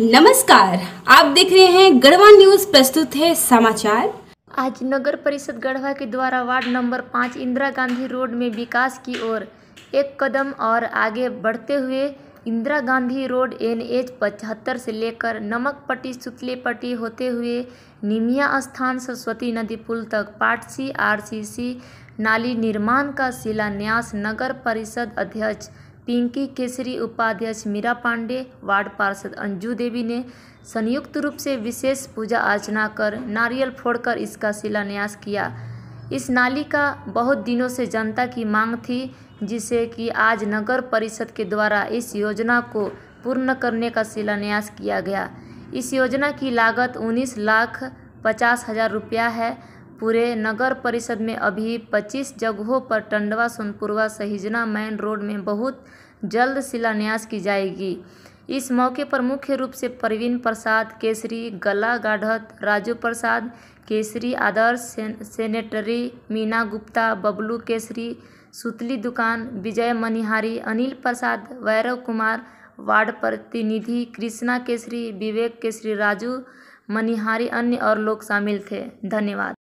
नमस्कार आप देख रहे हैं गढ़वा न्यूज प्रस्तुत है समाचार आज नगर परिषद गढ़वा के द्वारा वार्ड नंबर पाँच इंदिरा गांधी रोड में विकास की ओर एक कदम और आगे बढ़ते हुए Indira Gandhi road N H पचहत्तर से लेकर नमक पट्टी सुतले पट्टी होते हुए निमिया स्थान सरस्वती नदी पुल तक पाटसी आरसीसी नाली निर्माण का शिलान्यास नगर परिषद अध्यक्ष पिंकी केसरी उपाध्यक्ष मीरा पांडे वार्ड पार्षद अंजू देवी ने संयुक्त रूप से विशेष पूजा अर्चना कर नारियल फोड़कर इसका शिलान्यास किया इस नाली का बहुत दिनों से जनता की मांग थी जिसे कि आज नगर परिषद के द्वारा इस योजना को पूर्ण करने का शिलान्यास किया गया इस योजना की लागत 19 लाख पचास हज़ार रुपया है पूरे नगर परिषद में अभी पच्चीस जगहों पर टंडवा सोनपुरवा सहिजना मैन रोड में बहुत जल्द शिलान्यास की जाएगी इस मौके पर मुख्य रूप से प्रवीण प्रसाद केसरी गला गाढ़त राजू प्रसाद केसरी आदर्श से, सेनेटरी मीना गुप्ता बबलू केसरी सुतली दुकान विजय मनिहारी अनिल प्रसाद वैरव कुमार वार्ड प्रतिनिधि कृष्णा केसरी विवेक केसरी राजू मनिहारी अन्य और लोग शामिल थे धन्यवाद